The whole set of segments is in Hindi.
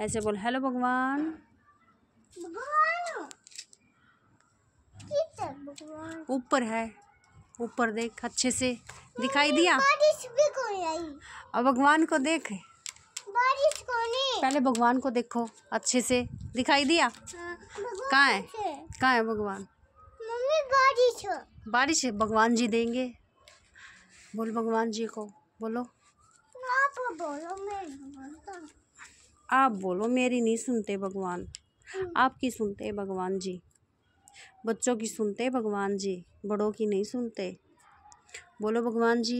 ऐसे बोल हेलो भगवान ऊपर है ऊपर देख अच्छे से दिखाई हम्म, दिया और भगवान को देख बारिश को नहीं पहले भगवान को देखो अच्छे से दिखाई दिया हाँ, कहाँ है कहाँ है भगवान मम्मी बारिश बारिश भगवान जी देंगे बोल भगवान जी को बोलो आप बोलो मैं आप बोलो मेरी नहीं सुनते भगवान हाँ। आपकी सुनते भगवान जी बच्चों की सुनते भगवान जी बड़ों की नहीं सुनते बोलो भगवान जी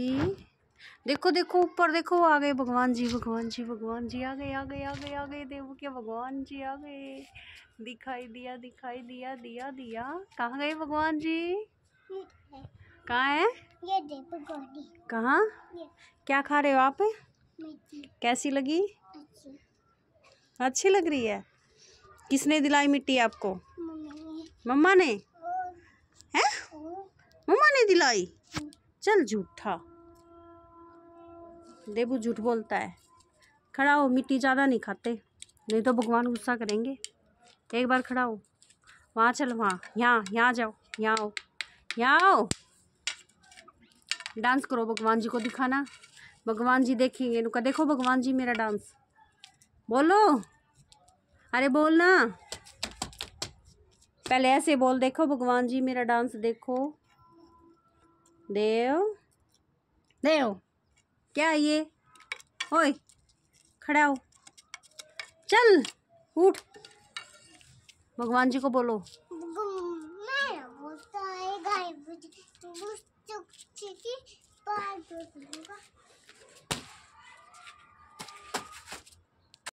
देखो देखो ऊपर देखो आ गए भगवान जी भगवान जी भगवान जी आ गए आ गए आ गए आ गए देव के भगवान जी आ गए दिखाई दिया दिखाई दिया दिया दिया कहाँ गए भगवान जी कहाँ है कहाँ क्या खा रहे हो आप कैसी लगी अच्छी लग रही है किसने दिलाई मिट्टी आपको मम्मा ने है मम्मा ने दिलाई चल झूठा देबू झूठ बोलता है खड़ा हो मिट्टी ज़्यादा नहीं खाते नहीं तो भगवान गुस्सा करेंगे एक बार खड़ा हो वहाँ चल वहाँ यहाँ यहाँ जाओ यहाँ आओ यहाँ आओ डांस करो भगवान जी को दिखाना भगवान जी देखेंगे इनका देखो भगवान जी मेरा डांस बोलो अरे बोलना पहले ऐसे बोल देखो भगवान जी मेरा डांस देखो देव देव क्या ये ओए खड़ा हो चल उठ भगवान जी को बोलो मैं